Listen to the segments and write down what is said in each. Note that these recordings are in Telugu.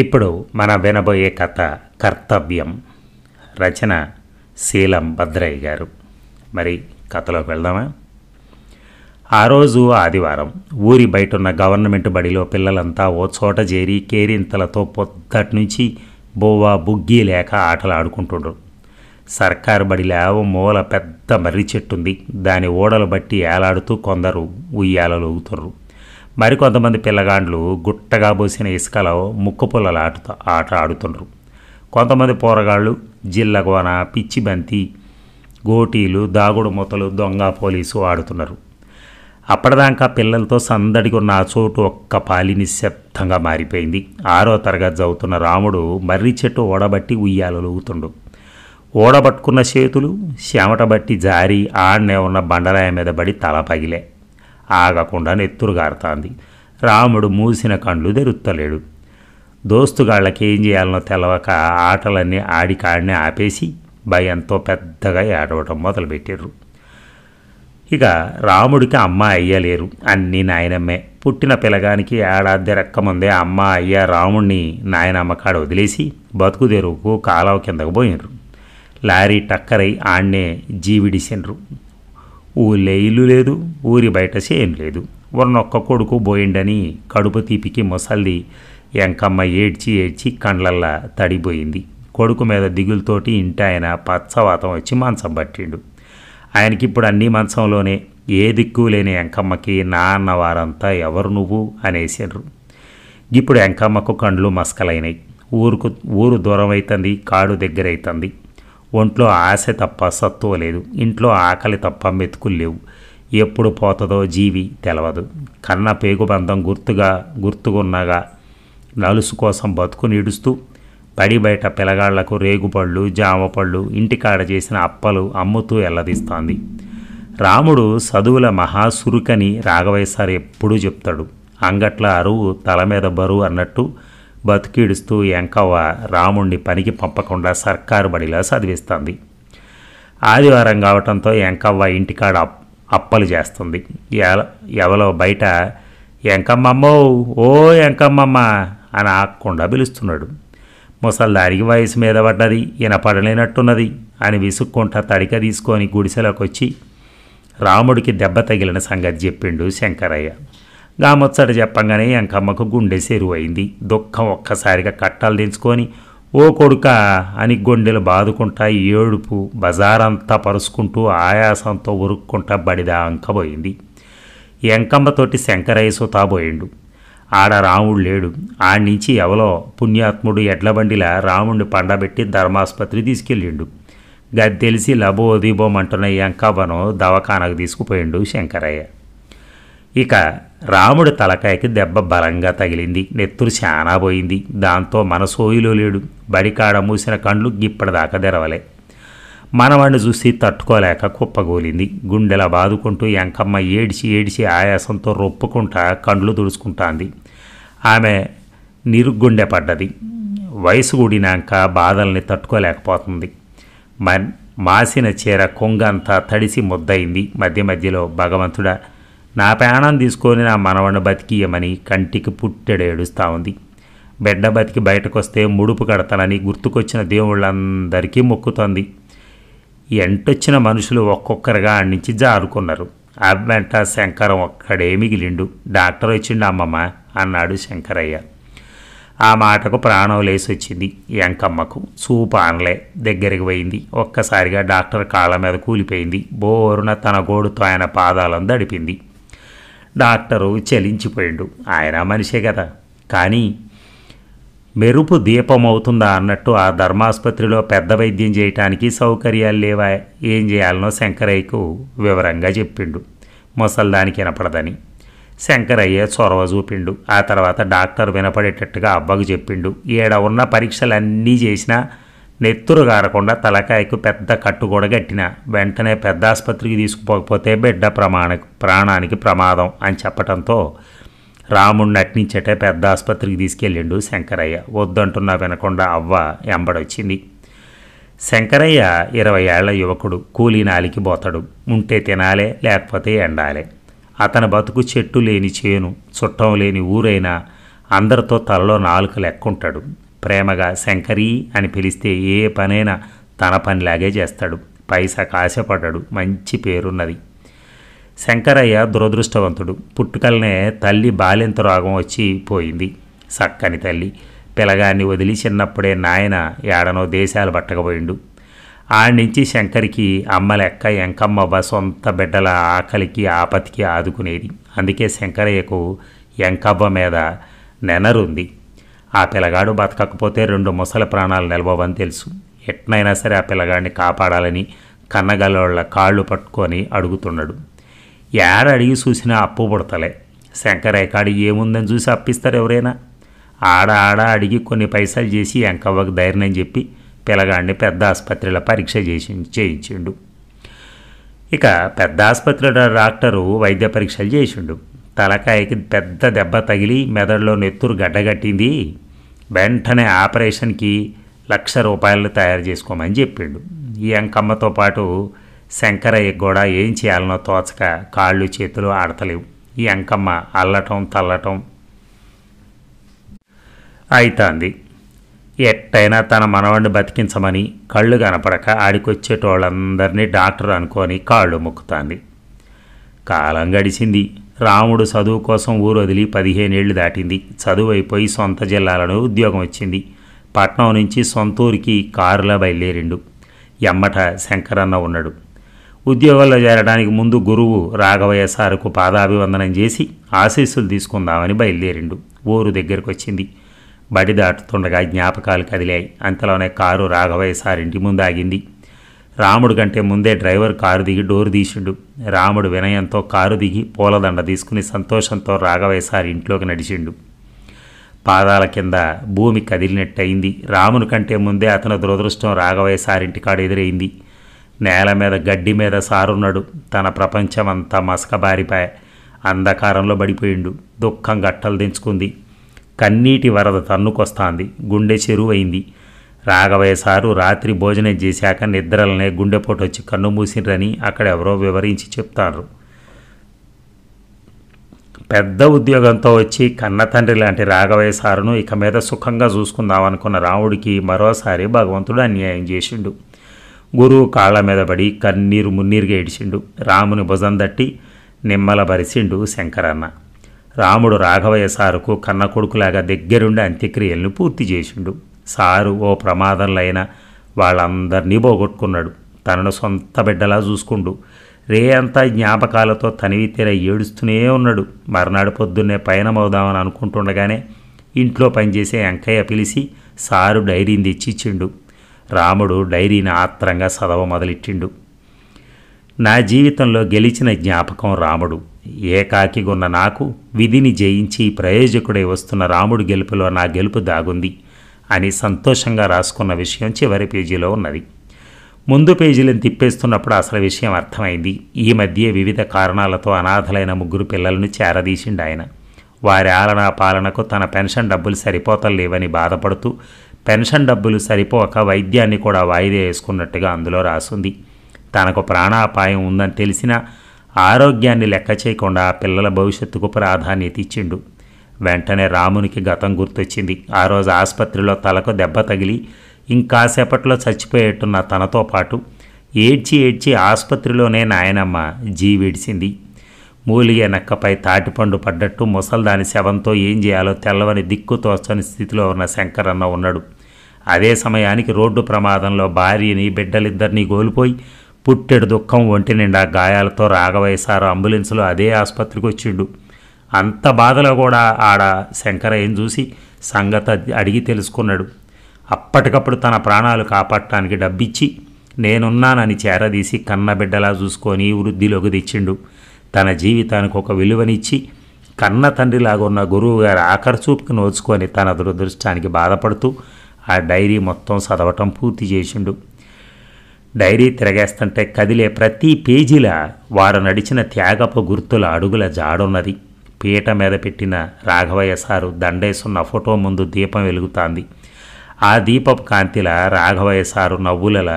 ఇప్పుడు మన వినబోయే కథ కర్తవ్యం రచన శీలం భద్రయ్య గారు మరి కథలోకి వెళ్దామా ఆ రోజు ఆదివారం ఊరి బయటున్న గవర్నమెంట్ బడిలో పిల్లలంతా ఓ చోట చేరి కేరింతలతో పొద్దటి నుంచి బోవా బుగ్గి లేక ఆటలు ఆడుకుంటుండ్రు సర్కారు బడిలో ఓ మూల పెద్ద మర్రి చెట్టుంది దాని ఓడలు బట్టి ఏలాడుతూ కొందరు ఉయ్యాలలుగుతుర్రు మరికొంతమంది పిల్లగాండ్లు గుట్టగా పోసిన ఇసుకలో ముక్కు పుల్లలు ఆట ఆట ఆడుతుండ్రు కొంతమంది పోరగాళ్ళు జిల్లగోన పిచ్చి బంతి గోటీలు దాగుడు మూతలు దొంగ పోలీసు ఆడుతున్నారు అప్పటిదాకా పిల్లలతో సందడిగా ఉన్న ఆ చోటు ఒక్క పాలి నిశ్శబ్దంగా మారిపోయింది ఆరో తరగతి చదువుతున్న రాముడు మర్రి చెట్టు ఓడబట్టి ఉయ్యాలలుగుతుండు ఓడబట్టుకున్న చేతులు బట్టి జారి ఆడనే ఉన్న బండరాయ మీద పడి తల పగిలే ఆగకుండా నెత్తురుగారుతాంది రాముడు మూసిన కండ్లు తెరుత్తలేడు దోస్తుగాళ్ళకి ఏం చేయాలనో తెలవక ఆటలన్నీ ఆడికాడినే ఆపేసి భయంతో పెద్దగా ఏడవటం మొదలుపెట్టారు ఇక రాముడికి అమ్మ అయ్యలేరు అన్నీ నాయనమ్మే పుట్టిన పిల్లగానికి ఏడాది రెక్కముందే అమ్మ అయ్య రాముణ్ణి నాయనమ్మ కాడ వదిలేసి బతుకు తెరువుకు కాలవ కిందకు పోయినరు లారీ టక్కరై ఆడనే జీవిడిసినరు ఊళ్ళే ఇల్లు లేదు ఊరి బయట చేయం లేదు ఒక్క కొడుకు పోయిండని కడుపు తీపికి ముసల్ది ఎంకమ్మ ఏడ్చి ఏడ్చి కండ్లల్లా తడిపోయింది కొడుకు మీద దిగులతోటి ఇంటి ఆయన పచ్చవాతం వచ్చి మంచం పట్టిండు ఆయనకి ఇప్పుడు అన్ని మంచంలోనే ఏ దిక్కు లేని ఎంకమ్మకి నా అన్నవారంతా ఎవరు నువ్వు అనేసారు ఇప్పుడు ఎంకమ్మకు కండ్లు మస్కలైనాయి ఊరుకు ఊరు దూరం అవుతుంది కాడు దగ్గర అవుతుంది ఒంట్లో ఆశ తప్ప సత్తువ లేదు ఇంట్లో ఆకలి తప్ప మెతుకులు లేవు ఎప్పుడు పోతుందో జీవి తెలవదు కన్న పేగుబంధం గుర్తుగా గుర్తుకున్నగా నలుసు కోసం బతుకు నిడుస్తూ పడి బయట పిలగాళ్లకు రేగుపళ్ళు జామపళ్ళు ఇంటికాడ చేసిన అప్పలు అమ్ముతూ ఎల్లదీస్తోంది రాముడు చదువుల మహాసురుకని రాఘవేశారు ఎప్పుడూ చెప్తాడు అంగట్ల అరువు తల మీద బరువు అన్నట్టు బతికిడుస్తూ ఎంకవ్వ రాముణ్ణి పనికి పంపకుండా సర్కారు బడిలో చదివిస్తుంది ఆదివారం కావటంతో ఎంకవ్వ ఇంటికాడ అప్పలు చేస్తుంది ఎవలో బయట ఎంకమ్మమ్మో ఓ ఎంకమ్మమ్మ అని ఆకుండా పిలుస్తున్నాడు ముసల్దారికి వయసు మీద పడ్డది వినపడలేనట్టున్నది అని విసుక్కుంటా తడిక తీసుకొని గుడిసెలోకి వచ్చి రాముడికి దెబ్బ తగిలిన సంగతి చెప్పిండు శంకరయ్య ఆ చెప్పంగానే అంకమ్మకు గుండె సెరువైంది దుఃఖం ఒక్కసారిగా కట్టాలు తెంచుకొని ఓ కొడుక అని గుండెలు బాదుకుంటా ఏడుపు బజారంతా పరుచుకుంటూ ఆయాసంతో ఉరుక్కుంటా బడిదా అంకబోయింది ఎంకమ్మతోటి శంకరయ్య సుతాబోయిండు ఆడ రాముడు లేడు నుంచి ఎవలో పుణ్యాత్ముడు ఎడ్లబండిలా రాముడిని పండబెట్టి ధర్మాసుపత్రి తీసుకెళ్ళిండు గది తెలిసి లబో దీబోమంటున్న దవాఖానకు తీసుకుపోయిండు శంకరయ్య ఇక రాముడి తలకాయకి దెబ్బ బలంగా తగిలింది నెత్తురు చాలా పోయింది దాంతో మన సోయిలో లేడు బడికాడ మూసిన కండ్లు గిప్పటిదాకా తెరవలే మనవాణ్ణి చూసి తట్టుకోలేక కుప్పగోలింది గుండెల బాదుకుంటూ ఎంకమ్మ ఏడిచి ఏడిచి ఆయాసంతో రొప్పుకుంటా కండ్లు తుడుచుకుంటాంది ఆమె నిరుగ్గుండె పడ్డది వయసు కూడినాక బాధల్ని తట్టుకోలేకపోతుంది మాసిన చీర కొంగంతా తడిసి ముద్దయింది మధ్య మధ్యలో భగవంతుడా నా ప్రాణం తీసుకొని నా మనవణ్ణి బతికియమని కంటికి పుట్టెడు ఏడుస్తూ ఉంది బిడ్డ బతికి బయటకొస్తే ముడుపు కడతానని గుర్తుకొచ్చిన దేవుళ్ళందరికీ మొక్కుతోంది ఎంటొచ్చిన మనుషులు ఒక్కొక్కరుగా నుంచి జారుకున్నారు వెంట శంకరం ఒక్కడే మిగిలిండు డాక్టర్ వచ్చిండు అమ్మమ్మ అన్నాడు శంకరయ్య ఆ మాటకు ప్రాణం వచ్చింది ఎంకమ్మకు సూపు ఆనలే దగ్గరికి పోయింది ఒక్కసారిగా డాక్టర్ కాళ్ళ మీద కూలిపోయింది బోరున తన గోడుతో ఆయన పాదాలను దడిపింది డాక్టరు చలించిపోయిండు ఆయన మనిషే కదా కానీ మెరుపు దీపమవుతుందా అన్నట్టు ఆ ధర్మాసుపత్రిలో పెద్ద వైద్యం చేయటానికి సౌకర్యాలు లేవా ఏం చేయాలనో శంకరయ్యకు వివరంగా చెప్పిండు ముసల్దానికి వినపడదని శంకరయ్య చొరవ చూపిండు ఆ తర్వాత డాక్టర్ వినపడేటట్టుగా అబ్బకు చెప్పిండు ఏడ ఉన్న పరీక్షలు అన్నీ చేసినా నెత్తురు గారకుండా తలకాయకు పెద్ద కట్టు కూడా కట్టిన వెంటనే పెద్ద ఆసుపత్రికి తీసుకుపోకపోతే బిడ్డ ప్రమాణ ప్రాణానికి ప్రమాదం అని చెప్పడంతో రాముడిని నటించటే పెద్ద ఆసుపత్రికి తీసుకెళ్ళిండు శంకరయ్య వద్దంటున్నా వినకుండా అవ్వ ఎంబడొచ్చింది శంకరయ్య ఇరవై ఏళ్ల యువకుడు కూలీ నాలికి పోతాడు ఉంటే తినాలే లేకపోతే ఎండాలే అతని బతుకు చెట్టు లేని చేను చుట్టం లేని ఊరైనా అందరితో తలలో నాలుక లెక్కుంటాడు ప్రేమగా శంకరీ అని పిలిస్తే ఏ పనైనా తన పనిలాగే చేస్తాడు పైసా కాశపడ్డాడు మంచి పేరున్నది శంకరయ్య దురదృష్టవంతుడు పుట్టుకలనే తల్లి బాలింత రోగం వచ్చి పోయింది సక్కని తల్లి పిలగాన్ని వదిలి చిన్నప్పుడే నాయన ఏడనో దేశాలు పట్టకపోయిండు నుంచి శంకరికి అమ్మ లెక్క ఎంకమ్మవ్వ సొంత బిడ్డల ఆకలికి ఆపతికి ఆదుకునేది అందుకే శంకరయ్యకు ఎంకవ్వ మీద నెనరుంది ఆ పిల్లగాడు బతకకపోతే రెండు ముసలి ప్రాణాలు నిలవవని తెలుసు ఎట్నైనా సరే ఆ పిల్లగాడిని కాపాడాలని కన్నగల్లోళ్ళ కాళ్ళు పట్టుకొని అడుగుతున్నాడు ఏడ అడిగి చూసినా అప్పు పుడతలే శంకరయ్య కాడి ఏముందని చూసి అప్పిస్తారు ఎవరైనా ఆడ ఆడ అడిగి కొన్ని పైసలు చేసి ఎంకవ్వకు ధైర్యం చెప్పి పిల్లగాడిని పెద్ద ఆసుపత్రిలో పరీక్ష చేసి చేయించిండు ఇక పెద్ద ఆసుపత్రిలో డాక్టరు వైద్య పరీక్షలు చేసిండు తలకాయకి పెద్ద దెబ్బ తగిలి మెదడులో నెత్తురు గడ్డగట్టింది వెంటనే ఆపరేషన్కి లక్ష రూపాయలు తయారు చేసుకోమని చెప్పిండు ఈ అంకమ్మతో పాటు శంకరయ్య కూడా ఏం చేయాలనో తోచక కాళ్ళు చేతులు ఆడతలేవు ఈ అంకమ్మ అల్లటం తల్లటం అయితాంది ఎట్టయినా తన మనవాడిని బతికించమని కళ్ళు కనపడక ఆడికొచ్చేటోళ్ళందరినీ డాక్టర్ అనుకొని కాళ్ళు మొక్కుతాంది కాలం గడిచింది రాముడు చదువు కోసం ఊరు వదిలి పదిహేనేళ్లు దాటింది చదువు అయిపోయి సొంత జిల్లాలలో ఉద్యోగం వచ్చింది పట్నం నుంచి సొంతూరికి కారులో బయలుదేరిండు ఎమ్మట శంకరన్న ఉన్నాడు ఉద్యోగంలో చేరడానికి ముందు గురువు రాఘవయ్య సారుకు పాదాభివందనం చేసి ఆశీస్సులు తీసుకుందామని బయలుదేరిండు ఊరు దగ్గరకు వచ్చింది బడి దాటుతుండగా జ్ఞాపకాలు కదిలాయి అంతలోనే కారు రాఘవయ్య సార్ ఇంటి ముందు ఆగింది రాముడు కంటే ముందే డ్రైవర్ కారు దిగి డోరు తీసిండు రాముడు వినయంతో కారు దిగి పూలదండ తీసుకుని సంతోషంతో రాఘవేశారి ఇంట్లోకి నడిచిండు పాదాల కింద భూమి కదిలినట్టయింది రాముని కంటే ముందే అతని దురదృష్టం రాఘవేశారింటి కాడ ఎదురైంది నేల మీద గడ్డి మీద సారున్నాడు తన ప్రపంచమంతా మసకబారిపాయ అంధకారంలో పడిపోయిండు దుఃఖం గట్టలు దించుకుంది కన్నీటి వరద తన్నుకొస్తాంది గుండె చెరువు అయింది రాఘవయ్య సారు రాత్రి భోజనం చేశాక నిద్రలనే గుండెపోటు వచ్చి కన్ను మూసినరని అక్కడ ఎవరో వివరించి చెప్తారు పెద్ద ఉద్యోగంతో వచ్చి కన్న తండ్రి లాంటి రాఘవయ్య సారును ఇక మీద సుఖంగా చూసుకుందామనుకున్న రాముడికి మరోసారి భగవంతుడు అన్యాయం చేసిండు గురువు కాళ్ళ మీద పడి కన్నీరు మున్నీరుగా ఏడిచిండు రాముని భుజం దట్టి నిమ్మల భరిసిండు శంకరన్న రాముడు రాఘవయ్య సారుకు కన్న కొడుకులాగా దగ్గరుండి అంత్యక్రియలను పూర్తి చేసిండు సారు ఓ ప్రమాదంలో అయినా వాళ్ళందరినీ పోగొట్టుకున్నాడు తనను సొంత బిడ్డలా చూసుకుండు రే అంతా జ్ఞాపకాలతో తనివి తీర ఏడుస్తూనే ఉన్నాడు మర్నాడు పొద్దున్నే పయనమవుదామని అనుకుంటుండగానే ఇంట్లో పనిచేసే వెంకయ్య పిలిచి సారు డైరీని తెచ్చిచ్చిండు రాముడు డైరీని ఆత్రంగా చదవ మొదలెట్టిండు నా జీవితంలో గెలిచిన జ్ఞాపకం రాముడు ఏకాకిగున్న నాకు విధిని జయించి ప్రయోజకుడై వస్తున్న రాముడు గెలుపులో నా గెలుపు దాగుంది అని సంతోషంగా రాసుకున్న విషయం చివరి పేజీలో ఉన్నది ముందు పేజీలను తిప్పేస్తున్నప్పుడు అసలు విషయం అర్థమైంది ఈ మధ్య వివిధ కారణాలతో అనాథలైన ముగ్గురు పిల్లలను చేరదీసిండు ఆయన వారి ఆలనా పాలనకు తన పెన్షన్ డబ్బులు సరిపోతలేవని బాధపడుతూ పెన్షన్ డబ్బులు సరిపోక వైద్యాన్ని కూడా వాయిదా వేసుకున్నట్టుగా అందులో రాసుంది తనకు ప్రాణాపాయం ఉందని తెలిసినా ఆరోగ్యాన్ని లెక్క చేయకుండా పిల్లల భవిష్యత్తుకు ప్రాధాన్యత ఇచ్చిండు వెంటనే రామునికి గతం గుర్తొచ్చింది ఆ రోజు ఆసుపత్రిలో తలకు దెబ్బ తగిలి ఇంకాసేపట్లో చచ్చిపోయేట్టున్న తనతో పాటు ఏడ్చి ఏడ్చి ఆసుపత్రిలోనే నాయనమ్మ జీ విడిసింది మూలిగే నక్కపై తాటిపండు పడ్డట్టు ముసల్దాని శవంతో ఏం చేయాలో తెల్లవని దిక్కు తోచని స్థితిలో ఉన్న శంకరన్న ఉన్నాడు అదే సమయానికి రోడ్డు ప్రమాదంలో భార్యని బిడ్డలిద్దరినీ కోల్పోయి పుట్టెడు దుఃఖం ఒంటి నిండా గాయాలతో రాగవయసారు అంబులెన్సులో అంబులెన్స్లో అదే ఆసుపత్రికి వచ్చిండు అంత బాధలో కూడా ఆడ శంకరయ్యను చూసి సంగత అడిగి తెలుసుకున్నాడు అప్పటికప్పుడు తన ప్రాణాలు కాపాడటానికి డబ్బిచ్చి నేనున్నానని చేరదీసి కన్నబిడ్డలా చూసుకొని వృద్ధిలోకి తెచ్చిండు తన జీవితానికి ఒక విలువనిచ్చి కన్న తండ్రిలాగున్న గురువు గారి ఆఖరిచూపుకి నోచుకొని తన దురదృష్టానికి బాధపడుతూ ఆ డైరీ మొత్తం చదవటం పూర్తి చేసిండు డైరీ తిరగేస్తుంటే కదిలే ప్రతి పేజీల వారు నడిచిన త్యాగపు గుర్తుల అడుగుల జాడున్నది పీట మీద పెట్టిన రాఘవయ్య సారు దండేసున్న ఫోటో ముందు దీపం వెలుగుతాంది ఆ దీపపు కాంతిల రాఘవయ్య సారు నవ్వులల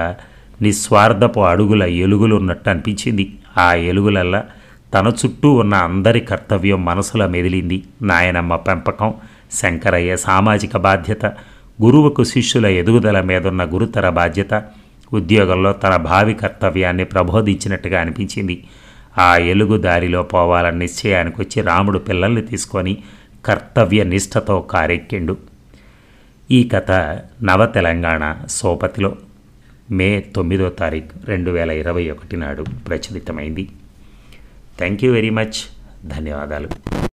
నిస్వార్థపు అడుగుల ఎలుగులు ఉన్నట్టు అనిపించింది ఆ ఎలుగులల్లా తన చుట్టూ ఉన్న అందరి కర్తవ్యం మనసులో మెదిలింది నాయనమ్మ పెంపకం శంకరయ్య సామాజిక బాధ్యత గురువుకు శిష్యుల ఎదుగుదల మీదున్న గురుతర బాధ్యత ఉద్యోగంలో తన భావి కర్తవ్యాన్ని ప్రబోధించినట్టుగా అనిపించింది ఆ ఎలుగు దారిలో పోవాలని నిశ్చయానికి వచ్చి రాముడు పిల్లల్ని తీసుకొని కర్తవ్య నిష్ఠతో కారెక్కిండు ఈ కథ నవ తెలంగాణ సోపతిలో మే తొమ్మిదో తారీఖు రెండు వేల ఇరవై ఒకటి నాడు ప్రచురితమైంది థ్యాంక్ యూ వెరీ మచ్ ధన్యవాదాలు